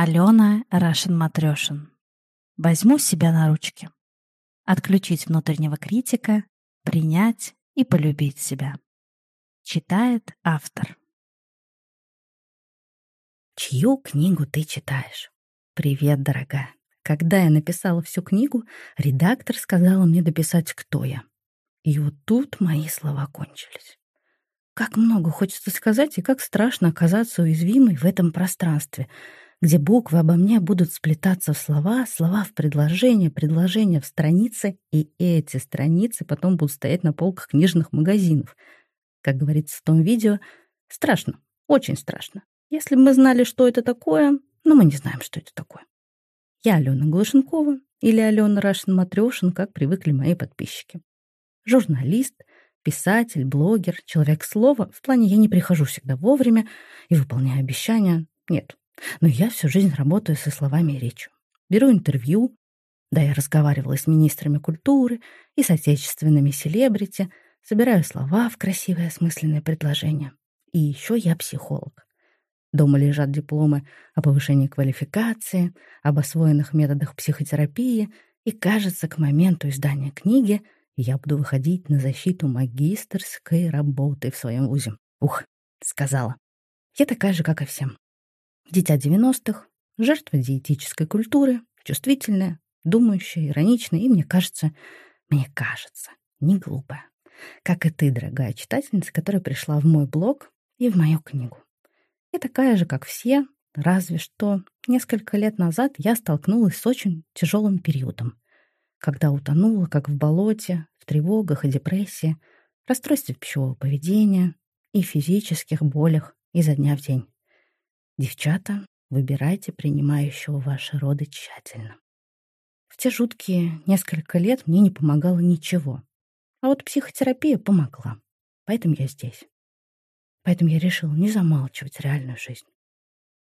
Алена Рашин-Матрешин. Возьму себя на ручки. Отключить внутреннего критика, принять и полюбить себя. Читает автор. Чью книгу ты читаешь? Привет, дорогая. Когда я написала всю книгу, редактор сказала мне дописать, кто я. И вот тут мои слова кончились. Как много хочется сказать, и как страшно оказаться уязвимой в этом пространстве — где буквы обо мне будут сплетаться в слова, слова в предложения, предложения в страницы, и эти страницы потом будут стоять на полках книжных магазинов. Как говорится в том видео, страшно, очень страшно. Если бы мы знали, что это такое, но мы не знаем, что это такое. Я Алена Глушенкова или Алена Рашин-Матрешин, как привыкли мои подписчики. Журналист, писатель, блогер, человек слова. В плане я не прихожу всегда вовремя и выполняю обещания. Нет, но я всю жизнь работаю со словами и речью. Беру интервью, да я разговаривала с министрами культуры и с отечественными селебрити, собираю слова в красивые осмысленные предложения. И еще я психолог. Дома лежат дипломы о повышении квалификации, об освоенных методах психотерапии, и, кажется, к моменту издания книги я буду выходить на защиту магистрской работы в своем вузе. Ух, сказала. Я такая же, как и всем. Дитя 90-х, жертва диетической культуры, чувствительная, думающая, ироничная и, мне кажется, мне кажется, не глупая. Как и ты, дорогая читательница, которая пришла в мой блог и в мою книгу. Я такая же, как все, разве что несколько лет назад я столкнулась с очень тяжелым периодом, когда утонула, как в болоте, в тревогах и депрессии, расстройстве пищевого поведения и физических болях изо дня в день. Девчата, выбирайте принимающего ваши роды тщательно. В те жуткие несколько лет мне не помогало ничего. А вот психотерапия помогла. Поэтому я здесь. Поэтому я решила не замалчивать реальную жизнь.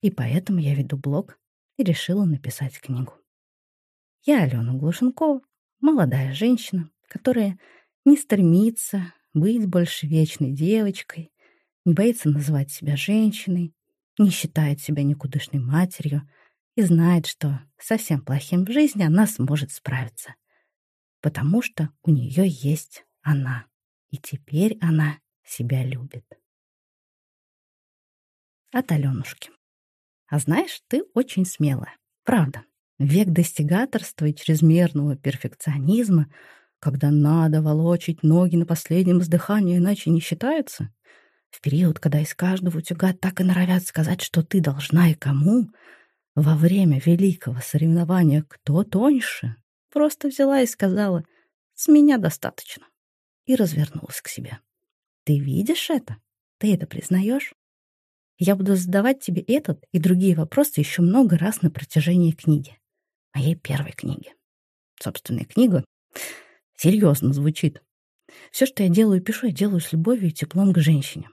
И поэтому я веду блог и решила написать книгу. Я Алена Глушенкова, молодая женщина, которая не стремится быть больше вечной девочкой, не боится называть себя женщиной, не считает себя никудышной матерью и знает, что со всем плохим в жизни она сможет справиться. Потому что у нее есть она, и теперь она себя любит. От Аленушки. А знаешь, ты очень смелая. Правда. Век достигаторства и чрезмерного перфекционизма, когда надо волочить ноги на последнем издыхании, иначе не считается — в период, когда из каждого утюга так и норовят сказать, что ты должна и кому, во время великого соревнования кто тоньше, просто взяла и сказала «С меня достаточно» и развернулась к себе. «Ты видишь это? Ты это признаешь?» Я буду задавать тебе этот и другие вопросы еще много раз на протяжении книги. Моей первой книги. Собственная книга серьезно звучит. Все, что я делаю и пишу, я делаю с любовью и теплом к женщине.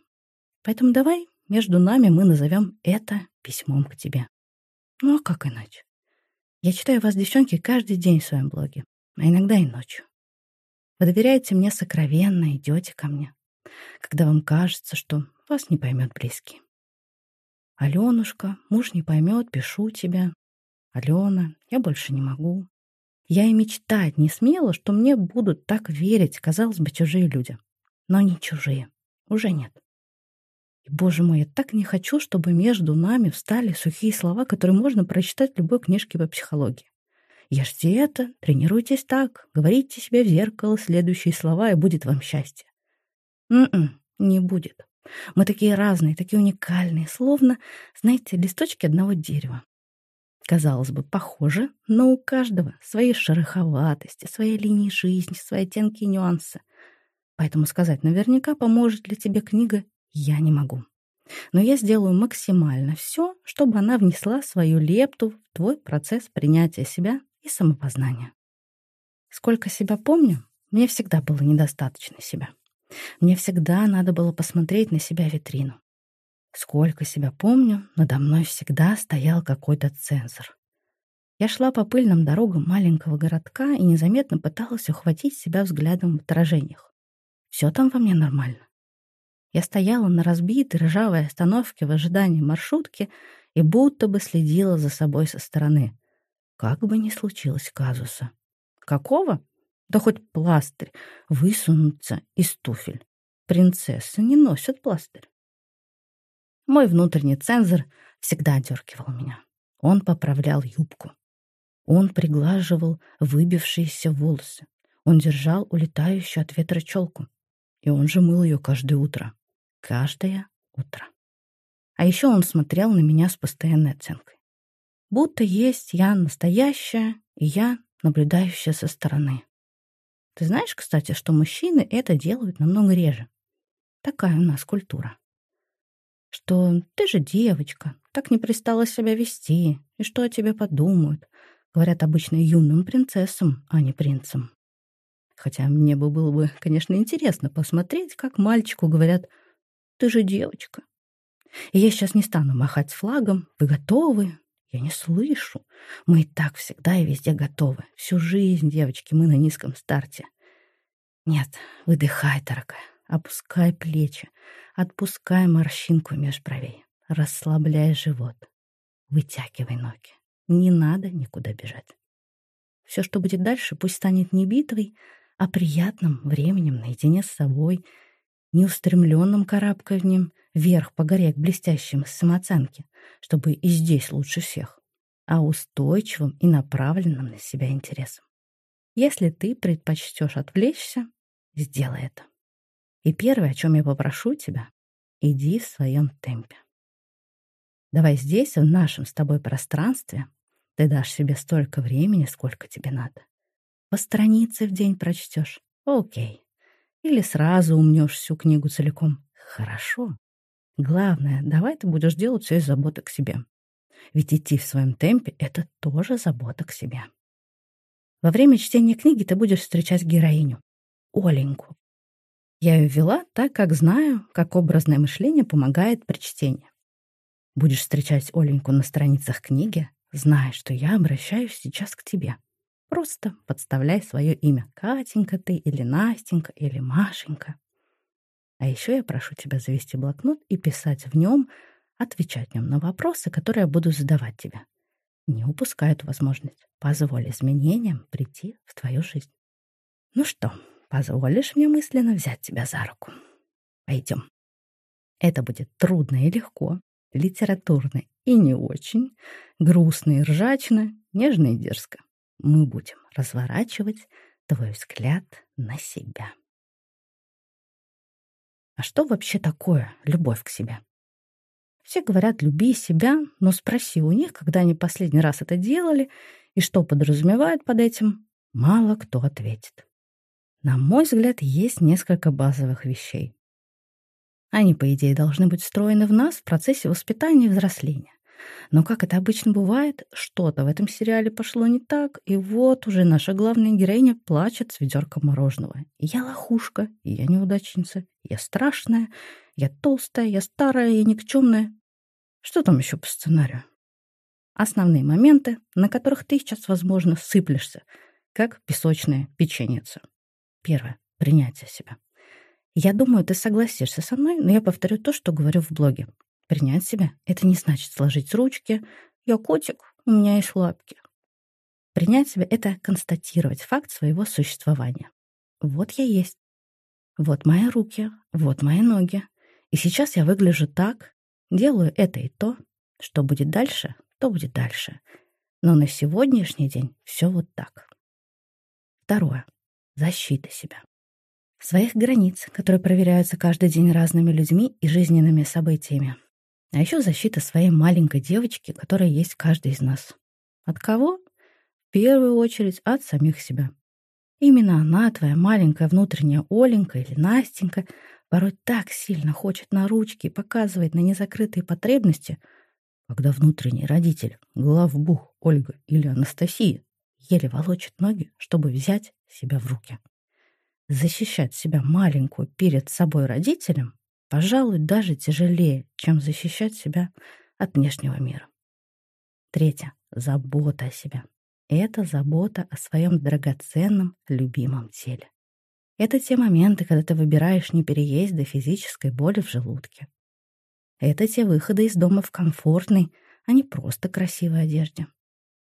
Поэтому давай между нами мы назовем это письмом к тебе. Ну а как иначе? Я читаю вас, девчонки, каждый день в своем блоге, а иногда и ночью. Вы доверяете мне сокровенно, идете ко мне, когда вам кажется, что вас не поймет близкий. Аленушка, муж не поймет, пишу тебя. Алена, я больше не могу. Я и мечтать не смела, что мне будут так верить, казалось бы, чужие люди. Но не чужие. Уже нет. Боже мой, я так не хочу, чтобы между нами встали сухие слова, которые можно прочитать в любой книжке по психологии. Ешьте это, тренируйтесь так, говорите себе в зеркало следующие слова, и будет вам счастье. Н-н, «М-м, не будет. Мы такие разные, такие уникальные, словно, знаете, листочки одного дерева. Казалось бы, похоже, но у каждого свои шероховатости, свои линии жизни, свои оттенки и нюансы. Поэтому сказать наверняка, поможет ли тебе книга я не могу. Но я сделаю максимально все, чтобы она внесла свою лепту в твой процесс принятия себя и самопознания. Сколько себя помню, мне всегда было недостаточно себя. Мне всегда надо было посмотреть на себя витрину. Сколько себя помню, надо мной всегда стоял какой-то цензор. Я шла по пыльным дорогам маленького городка и незаметно пыталась ухватить себя взглядом в отражениях. Все там во мне нормально. Я стояла на разбитой ржавой остановке в ожидании маршрутки и будто бы следила за собой со стороны. Как бы ни случилось казуса. Какого? Да хоть пластырь высунуться из туфель. Принцессы не носят пластырь. Мой внутренний цензор всегда дергивал меня. Он поправлял юбку. Он приглаживал выбившиеся волосы. Он держал улетающую от ветра челку. И он же мыл ее каждое утро. Каждое утро. А еще он смотрел на меня с постоянной оценкой. Будто есть я настоящая, и я наблюдающая со стороны. Ты знаешь, кстати, что мужчины это делают намного реже. Такая у нас культура. Что ты же девочка, так не пристала себя вести, и что о тебе подумают, говорят обычно юным принцессам, а не принцам. Хотя мне бы было бы, конечно, интересно посмотреть, как мальчику говорят ты же девочка. И я сейчас не стану махать флагом. Вы готовы? Я не слышу. Мы и так всегда и везде готовы. Всю жизнь, девочки, мы на низком старте. Нет, выдыхай, дорогая. Опускай плечи. Отпускай морщинку меж бровей. Расслабляй живот. Вытягивай ноги. Не надо никуда бежать. Все, что будет дальше, пусть станет не битвой, а приятным временем наедине с собой — неустремленным карабканием вверх по горе к блестящим самооценке, чтобы и здесь лучше всех, а устойчивым и направленным на себя интересом. Если ты предпочтешь отвлечься, сделай это. И первое, о чем я попрошу тебя, иди в своем темпе. Давай здесь, в нашем с тобой пространстве, ты дашь себе столько времени, сколько тебе надо. По странице в день прочтешь. Окей. Или сразу умнешь всю книгу целиком. Хорошо. Главное, давай ты будешь делать все из заботы к себе. Ведь идти в своем темпе — это тоже забота к себе. Во время чтения книги ты будешь встречать героиню — Оленьку. Я ее вела так, как знаю, как образное мышление помогает при чтении. Будешь встречать Оленьку на страницах книги, зная, что я обращаюсь сейчас к тебе — Просто подставляй свое имя Катенька ты или Настенька или Машенька. А еще я прошу тебя завести блокнот и писать в нем, отвечать в нем на вопросы, которые я буду задавать тебе. Не упускай эту возможность. Позволь изменениям прийти в твою жизнь. Ну что, позволишь мне мысленно взять тебя за руку? Пойдем. Это будет трудно и легко, литературно и не очень, грустно и ржачно, нежно и дерзко мы будем разворачивать твой взгляд на себя. А что вообще такое любовь к себе? Все говорят «люби себя», но спроси у них, когда они последний раз это делали и что подразумевают под этим, мало кто ответит. На мой взгляд, есть несколько базовых вещей. Они, по идее, должны быть встроены в нас в процессе воспитания и взросления. Но, как это обычно бывает, что-то в этом сериале пошло не так, и вот уже наша главная героиня плачет с ведерком мороженого. Я лохушка, я неудачница, я страшная, я толстая, я старая, я никчемная. Что там еще по сценарию? Основные моменты, на которых ты сейчас, возможно, сыплешься, как песочная печеница. Первое. Принятие себя. Я думаю, ты согласишься со мной, но я повторю то, что говорю в блоге. Принять себя — это не значит сложить ручки «я котик, у меня есть лапки». Принять себя — это констатировать факт своего существования. Вот я есть. Вот мои руки, вот мои ноги. И сейчас я выгляжу так, делаю это и то. Что будет дальше, то будет дальше. Но на сегодняшний день все вот так. Второе. Защита себя. Своих границ, которые проверяются каждый день разными людьми и жизненными событиями. А еще защита своей маленькой девочки, которая есть каждый из нас. От кого? В первую очередь от самих себя. Именно она, твоя маленькая внутренняя Оленька или Настенька, порой так сильно хочет на ручки и показывает на незакрытые потребности, когда внутренний родитель, главбух Ольга или Анастасия, еле волочит ноги, чтобы взять себя в руки. Защищать себя маленькую перед собой родителем Пожалуй, даже тяжелее, чем защищать себя от внешнего мира. Третье. Забота о себе. Это забота о своем драгоценном, любимом теле. Это те моменты, когда ты выбираешь не переесть до физической боли в желудке. Это те выходы из дома в комфортной, а не просто красивой одежде.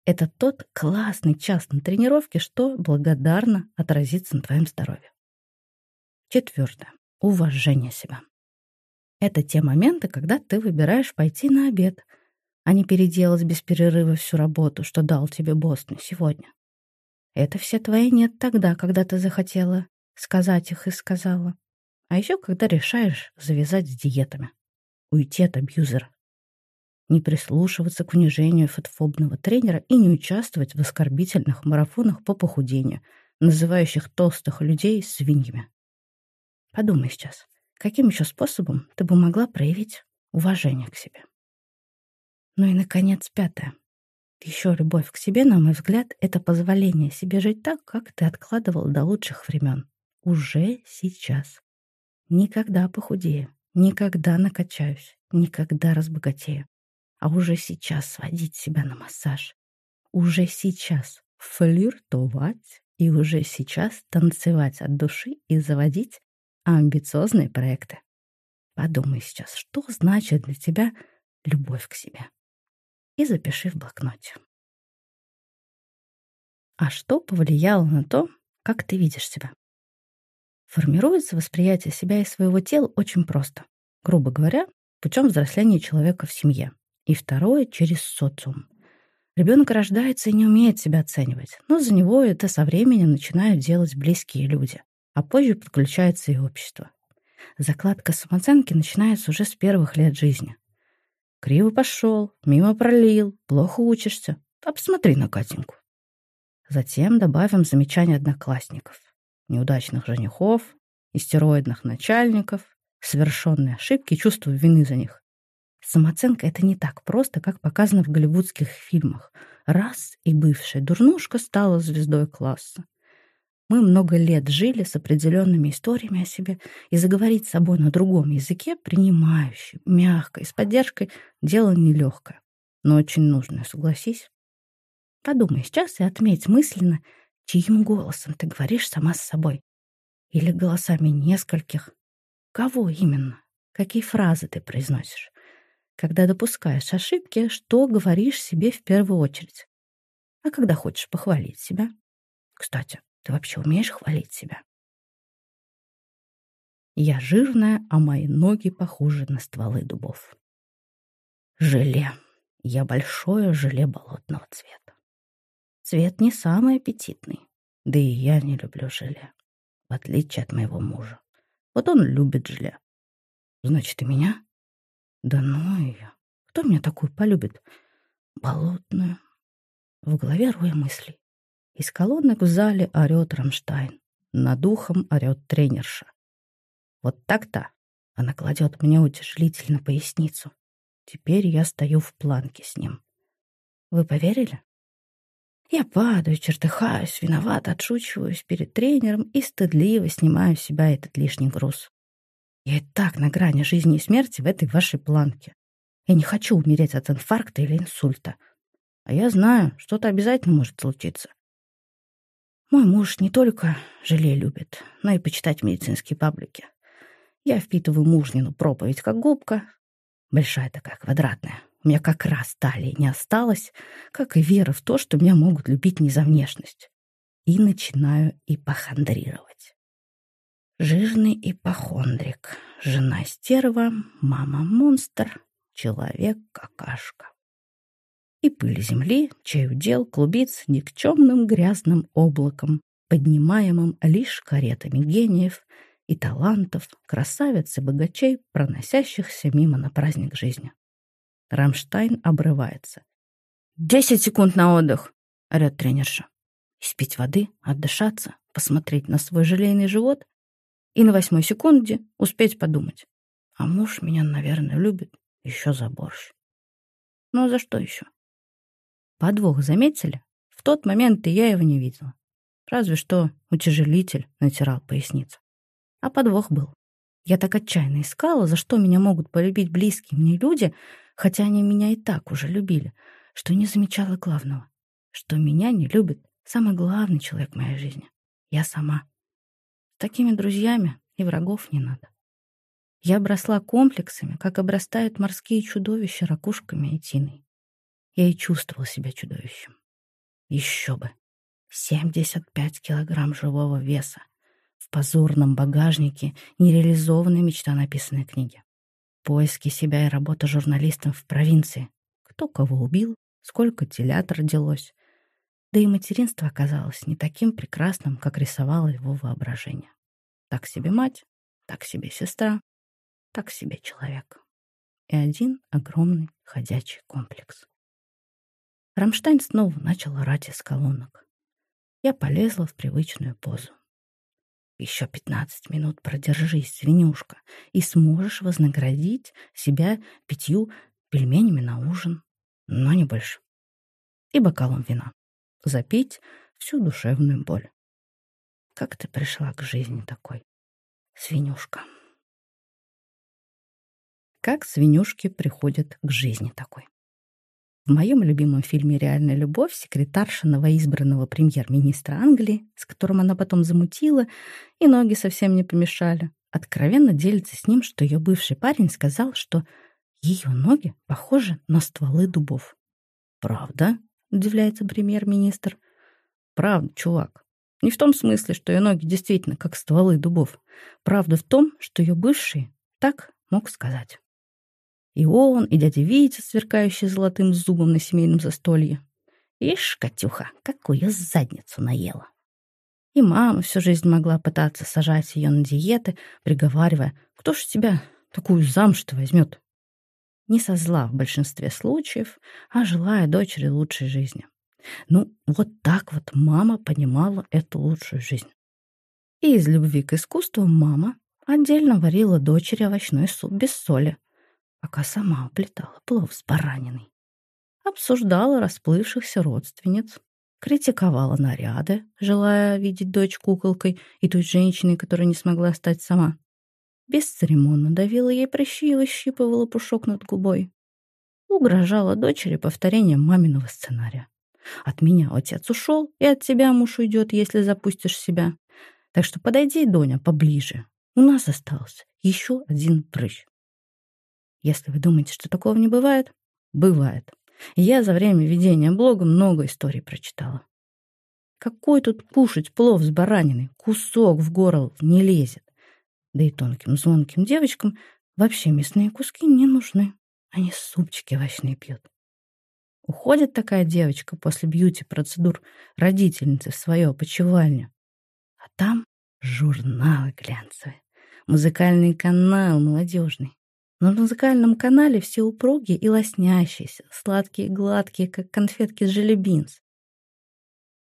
Это тот классный час на тренировке, что благодарно отразится на твоем здоровье. Четвертое. Уважение себя. Это те моменты, когда ты выбираешь пойти на обед, а не переделать без перерыва всю работу, что дал тебе босс на сегодня. Это все твои нет тогда, когда ты захотела сказать их и сказала. А еще когда решаешь завязать с диетами, уйти от абьюзера, не прислушиваться к унижению фотофобного тренера и не участвовать в оскорбительных марафонах по похудению, называющих толстых людей свиньями. Подумай сейчас. Каким еще способом ты бы могла проявить уважение к себе? Ну и, наконец, пятое. Еще любовь к себе, на мой взгляд, это позволение себе жить так, как ты откладывал до лучших времен. Уже сейчас. Никогда похудею, никогда накачаюсь, никогда разбогатею. А уже сейчас сводить себя на массаж. Уже сейчас флиртовать и уже сейчас танцевать от души и заводить а амбициозные проекты. Подумай сейчас, что значит для тебя любовь к себе. И запиши в блокноте. А что повлияло на то, как ты видишь себя? Формируется восприятие себя и своего тела очень просто. Грубо говоря, путем взросления человека в семье. И второе — через социум. Ребенок рождается и не умеет себя оценивать, но за него это со временем начинают делать близкие люди а позже подключается и общество. Закладка самооценки начинается уже с первых лет жизни. Криво пошел, мимо пролил, плохо учишься. А посмотри на Катеньку. Затем добавим замечания одноклассников, неудачных женихов, истероидных начальников, совершенные ошибки и чувство вины за них. Самооценка — это не так просто, как показано в голливудских фильмах. Раз и бывшая дурнушка стала звездой класса. Мы много лет жили с определенными историями о себе, и заговорить с собой на другом языке, принимающим, мягко и с поддержкой, дело нелегкое, но очень нужное, согласись. Подумай сейчас и отметь мысленно, чьим голосом ты говоришь сама с собой. Или голосами нескольких. Кого именно? Какие фразы ты произносишь? Когда допускаешь ошибки, что говоришь себе в первую очередь? А когда хочешь похвалить себя? Кстати, ты вообще умеешь хвалить себя? Я жирная, а мои ноги похожи на стволы дубов. Желе. Я большое желе болотного цвета. Цвет не самый аппетитный, да и я не люблю желе, в отличие от моего мужа. Вот он любит желе. Значит, и меня? Да ну ее. Кто меня такую полюбит? Болотную. В голове руя мыслей. Из колонок в зале орет Рамштайн. Над ухом орет тренерша. «Вот так-то!» — она кладет мне утяжелитель на поясницу. Теперь я стою в планке с ним. «Вы поверили?» Я падаю, чертыхаюсь, виновато отшучиваюсь перед тренером и стыдливо снимаю с себя этот лишний груз. Я и так на грани жизни и смерти в этой вашей планке. Я не хочу умереть от инфаркта или инсульта. А я знаю, что-то обязательно может случиться. Мой муж не только желе любит, но и почитать медицинские паблики. Я впитываю мужнину проповедь как губка, большая такая, квадратная. У меня как раз талии не осталось, как и вера в то, что меня могут любить не за внешность. И начинаю ипохондрировать. Жирный ипохондрик, жена стерва, мама монстр, человек какашка и пыль земли, чей удел клубиц никчемным грязным облаком, поднимаемым лишь каретами гениев и талантов, красавиц и богачей, проносящихся мимо на праздник жизни. Рамштайн обрывается. «Десять секунд на отдых!» — орёт тренерша. «Испить воды, отдышаться, посмотреть на свой желейный живот и на восьмой секунде успеть подумать. А муж меня, наверное, любит еще за борщ. Ну а за что еще? Подвох заметили? В тот момент и я его не видела. Разве что утяжелитель натирал поясницу. А подвох был. Я так отчаянно искала, за что меня могут полюбить близкие мне люди, хотя они меня и так уже любили, что не замечала главного. Что меня не любит самый главный человек в моей жизни. Я сама. С такими друзьями и врагов не надо. Я бросла комплексами, как обрастают морские чудовища ракушками и тиной. Я и чувствовал себя чудовищем. Еще бы. 75 килограмм живого веса. В позорном багажнике нереализованная мечта написанной книги. Поиски себя и работа журналистом в провинции. Кто кого убил, сколько телят родилось. Да и материнство оказалось не таким прекрасным, как рисовало его воображение. Так себе мать, так себе сестра, так себе человек. И один огромный ходячий комплекс. Рамштайн снова начал орать из колонок. Я полезла в привычную позу. Еще пятнадцать минут продержись, свинюшка, и сможешь вознаградить себя пятью пельменями на ужин, но не больше. И бокалом вина. Запить всю душевную боль. Как ты пришла к жизни такой, свинюшка? Как свинюшки приходят к жизни такой? В моем любимом фильме «Реальная любовь» секретарша новоизбранного премьер-министра Англии, с которым она потом замутила, и ноги совсем не помешали, откровенно делится с ним, что ее бывший парень сказал, что ее ноги похожи на стволы дубов. «Правда?» — удивляется премьер-министр. «Правда, чувак. Не в том смысле, что ее ноги действительно как стволы дубов. Правда в том, что ее бывший так мог сказать». И он, и дядя Витя, сверкающий золотым зубом на семейном застолье. Ишь, Катюха, какую задницу наела. И мама всю жизнь могла пытаться сажать ее на диеты, приговаривая, кто ж тебя такую замуж-то возьмет? Не со зла в большинстве случаев, а желая дочери лучшей жизни. Ну, вот так вот мама понимала эту лучшую жизнь. И из любви к искусству мама отдельно варила дочери овощной суп без соли, пока сама уплетала плов с бараниной. Обсуждала расплывшихся родственниц, критиковала наряды, желая видеть дочь куколкой и той женщиной, которая не смогла стать сама. Бесцеремонно давила ей прыщи и выщипывала пушок над губой. Угрожала дочери повторением маминого сценария. «От меня отец ушел, и от тебя муж уйдет, если запустишь себя. Так что подойди, Доня, поближе. У нас остался еще один прыщ». Если вы думаете, что такого не бывает, бывает. я за время ведения блога много историй прочитала. Какой тут кушать плов с бараниной? Кусок в горло не лезет. Да и тонким звонким девочкам вообще мясные куски не нужны. Они супчики овощные пьют. Уходит такая девочка после бьюти-процедур родительницы в свою опочивальню. А там журналы глянцевые, музыкальный канал молодежный. На музыкальном канале все упругие и лоснящиеся, сладкие и гладкие, как конфетки с желебинс.